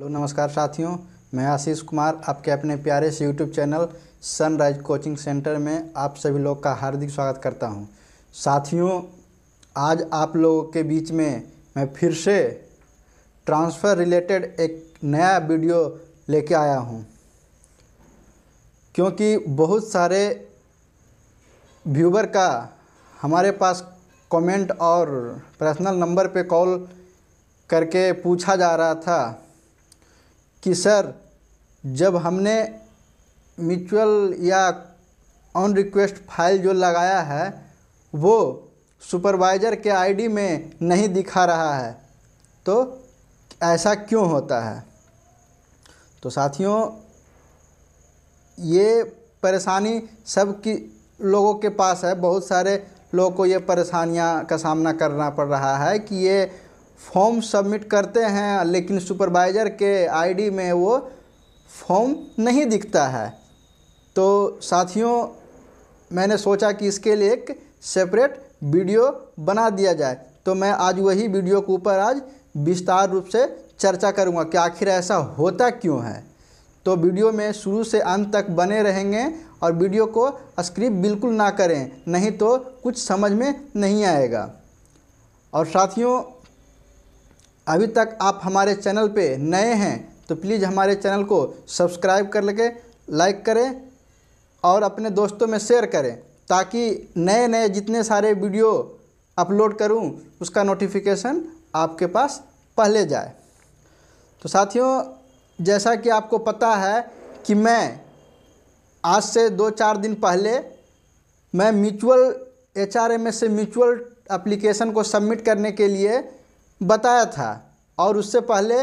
hello नमस्कार साथियों मैं आशीष कुमार आपके अपने प्यारे से YouTube channel Sunrise coaching centre में आप सभी लोग का हार्दिक स्वागत करता हूं साथियों आज आप लोगों के बीच में मैं फिर से ट्रांसफ़र रिलेटेड एक नया वीडियो लेके आया हूं क्योंकि बहुत सारे व्यूवर का हमारे पास कमेंट और पर्सनल नंबर पे कॉल करके पूछा जा रहा था कि सर जब हमने म्यूचुअल या ऑन रिक्वेस्ट फाइल जो लगाया है वो सुपरवाइज़र के आईडी में नहीं दिखा रहा है तो ऐसा क्यों होता है तो साथियों ये परेशानी सब की लोगों के पास है बहुत सारे लोगों को ये परेशानियां का सामना करना पड़ रहा है कि ये फॉर्म सबमिट करते हैं लेकिन सुपरवाइज़र के आईडी में वो फॉर्म नहीं दिखता है तो साथियों मैंने सोचा कि इसके लिए एक सेपरेट वीडियो बना दिया जाए तो मैं आज वही वीडियो के ऊपर आज विस्तार रूप से चर्चा करूँगा कि आखिर ऐसा होता क्यों है तो वीडियो में शुरू से अंत तक बने रहेंगे और वीडियो को स्क्रिप्ट बिल्कुल ना करें नहीं तो कुछ समझ में नहीं आएगा और साथियों अभी तक आप हमारे चैनल पे नए हैं तो प्लीज़ हमारे चैनल को सब्सक्राइब कर लगे लाइक करें और अपने दोस्तों में शेयर करें ताकि नए नए जितने सारे वीडियो अपलोड करूं उसका नोटिफिकेशन आपके पास पहले जाए तो साथियों जैसा कि आपको पता है कि मैं आज से दो चार दिन पहले मैं म्यूचुअल एच से म्यूचुअल एप्लीकेशन को सबमिट करने के लिए बताया था और उससे पहले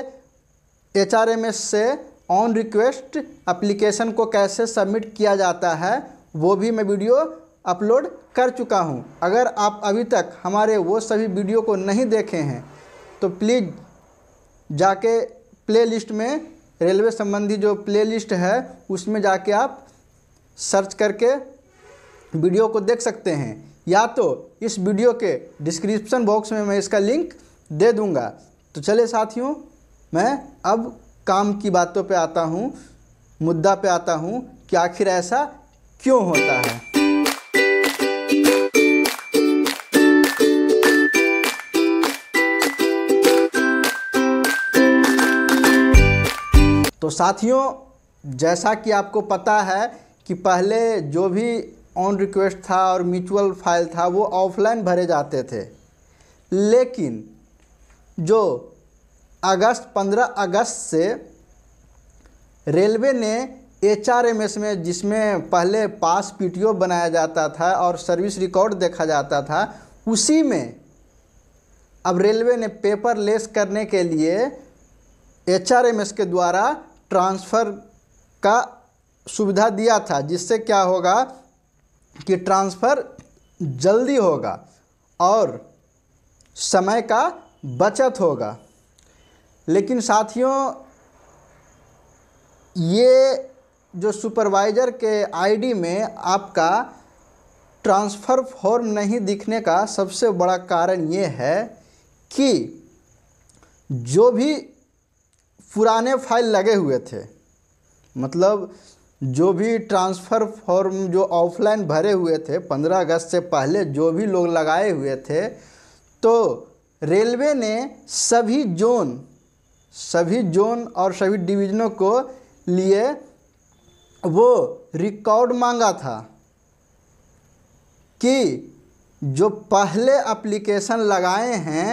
एच आर एम एस से ऑन रिक्वेस्ट एप्लीकेशन को कैसे सबमिट किया जाता है वो भी मैं वीडियो अपलोड कर चुका हूँ अगर आप अभी तक हमारे वो सभी वीडियो को नहीं देखे हैं तो प्लीज़ जाके प्ले लिस्ट में रेलवे संबंधी जो प्ले लिस्ट है उसमें जाके आप सर्च करके वीडियो को देख सकते हैं या तो इस वीडियो के डिस्क्रिप्शन बॉक्स में मैं इसका लिंक दे दूंगा तो चले साथियों मैं अब काम की बातों पे आता हूँ मुद्दा पे आता हूँ कि आखिर ऐसा क्यों होता है तो साथियों जैसा कि आपको पता है कि पहले जो भी ऑन रिक्वेस्ट था और म्यूचुअल फाइल था वो ऑफलाइन भरे जाते थे लेकिन जो अगस्त 15 अगस्त से रेलवे ने एच आर एम एस में जिसमें पहले पास पी टी ओ बनाया जाता था और सर्विस रिकॉर्ड देखा जाता था उसी में अब रेलवे ने पेपर लेस करने के लिए एच आर एम एस के द्वारा ट्रांसफ़र का सुविधा दिया था जिससे क्या होगा कि ट्रांसफ़र जल्दी होगा और समय का बचत होगा लेकिन साथियों ये जो सुपरवाइज़र के आईडी में आपका ट्रांसफ़र फॉर्म नहीं दिखने का सबसे बड़ा कारण ये है कि जो भी पुराने फाइल लगे हुए थे मतलब जो भी ट्रांसफ़र फॉर्म जो ऑफलाइन भरे हुए थे 15 अगस्त से पहले जो भी लोग लगाए हुए थे तो रेलवे ने सभी जोन सभी जोन और सभी डिवीजनों को लिए वो रिकॉर्ड मांगा था कि जो पहले एप्लीकेशन लगाए हैं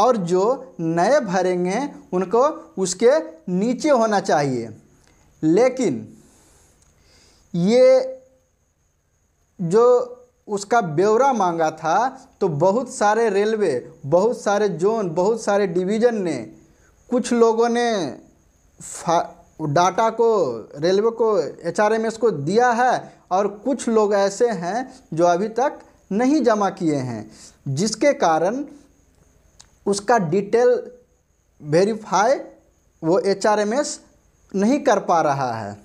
और जो नए भरेंगे उनको उसके नीचे होना चाहिए लेकिन ये जो उसका ब्यौरा मांगा था तो बहुत सारे रेलवे बहुत सारे जोन बहुत सारे डिवीज़न ने कुछ लोगों ने डाटा को रेलवे को एच को दिया है और कुछ लोग ऐसे हैं जो अभी तक नहीं जमा किए हैं जिसके कारण उसका डिटेल वेरीफाई वो एच नहीं कर पा रहा है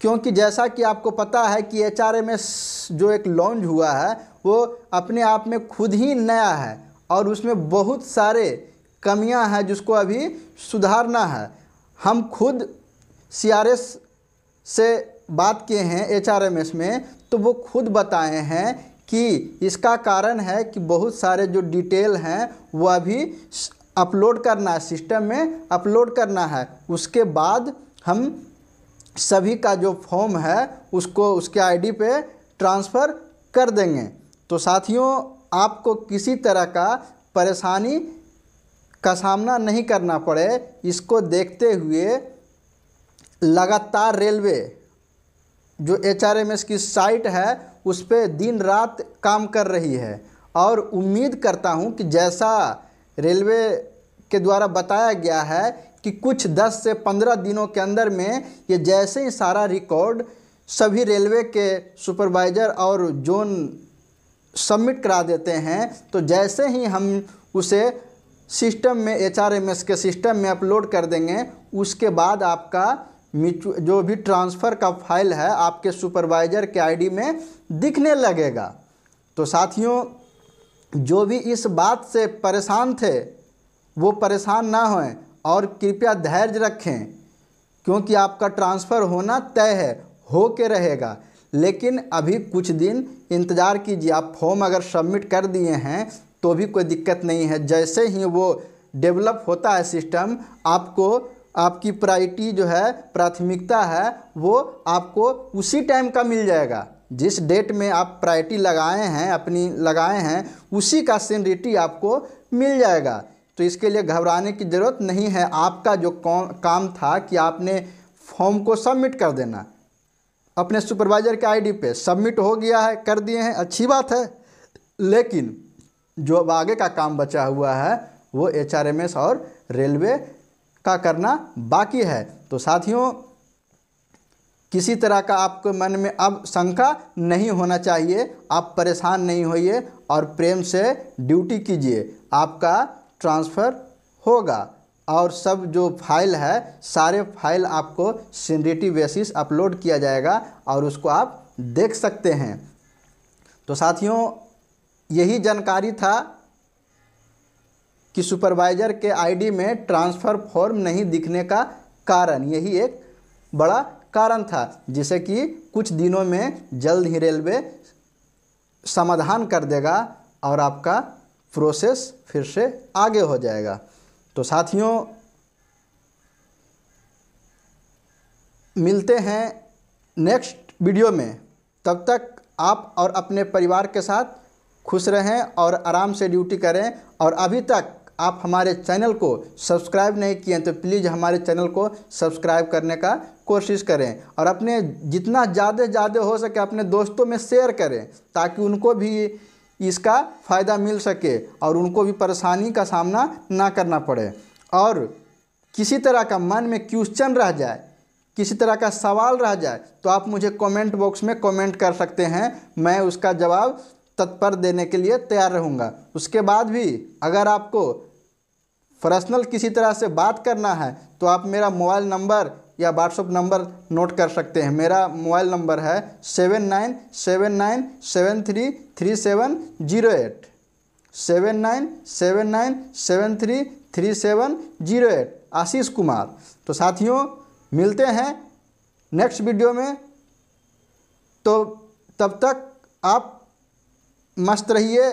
क्योंकि जैसा कि आपको पता है कि एच में जो एक लॉन्च हुआ है वो अपने आप में खुद ही नया है और उसमें बहुत सारे कमियां हैं जिसको अभी सुधारना है हम खुद सी से बात किए हैं एच में तो वो खुद बताए हैं कि इसका कारण है कि बहुत सारे जो डिटेल हैं वो अभी अपलोड करना है सिस्टम में अपलोड करना है उसके बाद हम सभी का जो फॉर्म है उसको उसके आईडी पे ट्रांसफ़र कर देंगे तो साथियों आपको किसी तरह का परेशानी का सामना नहीं करना पड़े इसको देखते हुए लगातार रेलवे जो एच की साइट है उस पर दिन रात काम कर रही है और उम्मीद करता हूँ कि जैसा रेलवे के द्वारा बताया गया है कि कुछ 10 से 15 दिनों के अंदर में ये जैसे ही सारा रिकॉर्ड सभी रेलवे के सुपरवाइज़र और जोन सबमिट करा देते हैं तो जैसे ही हम उसे सिस्टम में एच के सिस्टम में अपलोड कर देंगे उसके बाद आपका जो भी ट्रांसफ़र का फाइल है आपके सुपरवाइज़र के आईडी में दिखने लगेगा तो साथियों जो भी इस बात से परेशान थे वो परेशान ना हों और कृपया धैर्य रखें क्योंकि आपका ट्रांसफ़र होना तय है हो के रहेगा लेकिन अभी कुछ दिन इंतज़ार कीजिए आप फॉर्म अगर सबमिट कर दिए हैं तो भी कोई दिक्कत नहीं है जैसे ही वो डेवलप होता है सिस्टम आपको आपकी प्रायरिटी जो है प्राथमिकता है वो आपको उसी टाइम का मिल जाएगा जिस डेट में आप प्रायरिटी लगाए हैं अपनी लगाए हैं उसी का सीनरिटी आपको मिल जाएगा तो इसके लिए घबराने की ज़रूरत नहीं है आपका जो काम था कि आपने फॉर्म को सबमिट कर देना अपने सुपरवाइज़र के आईडी पे सबमिट हो गया है कर दिए हैं अच्छी बात है लेकिन जो अब आगे का काम बचा हुआ है वो एच और रेलवे का करना बाकी है तो साथियों किसी तरह का आपके मन में अब शंका नहीं होना चाहिए आप परेशान नहीं होइए और प्रेम से ड्यूटी कीजिए आपका ट्रांसफ़र होगा और सब जो फाइल है सारे फाइल आपको सिंडिटी बेसिस अपलोड किया जाएगा और उसको आप देख सकते हैं तो साथियों यही जानकारी था कि सुपरवाइज़र के आईडी में ट्रांसफ़र फॉर्म नहीं दिखने का कारण यही एक बड़ा कारण था जिसे कि कुछ दिनों में जल्द ही रेलवे समाधान कर देगा और आपका प्रोसेस फिर से आगे हो जाएगा तो साथियों मिलते हैं नेक्स्ट वीडियो में तब तक आप और अपने परिवार के साथ खुश रहें और आराम से ड्यूटी करें और अभी तक आप हमारे चैनल को सब्सक्राइब नहीं किए तो प्लीज़ हमारे चैनल को सब्सक्राइब करने का कोशिश करें और अपने जितना ज़्यादा ज़्यादा हो सके अपने दोस्तों में शेयर करें ताकि उनको भी इसका फ़ायदा मिल सके और उनको भी परेशानी का सामना ना करना पड़े और किसी तरह का मन में क्वेश्चन रह जाए किसी तरह का सवाल रह जाए तो आप मुझे कमेंट बॉक्स में कमेंट कर सकते हैं मैं उसका जवाब तत्पर देने के लिए तैयार रहूँगा उसके बाद भी अगर आपको पर्सनल किसी तरह से बात करना है तो आप मेरा मोबाइल नंबर या व्हाट्सअप नंबर नोट कर सकते हैं मेरा मोबाइल नंबर है seven nine seven nine seven three three seven zero eight seven nine seven nine seven three three seven zero eight Ashish Kumar तो साथियों मिलते हैं नेक्स्ट वीडियो में तो तब तक आप मस्त रहिए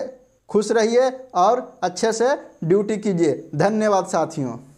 खुश रहिए और अच्छे से ड्यूटी कीजिए धन्यवाद साथियों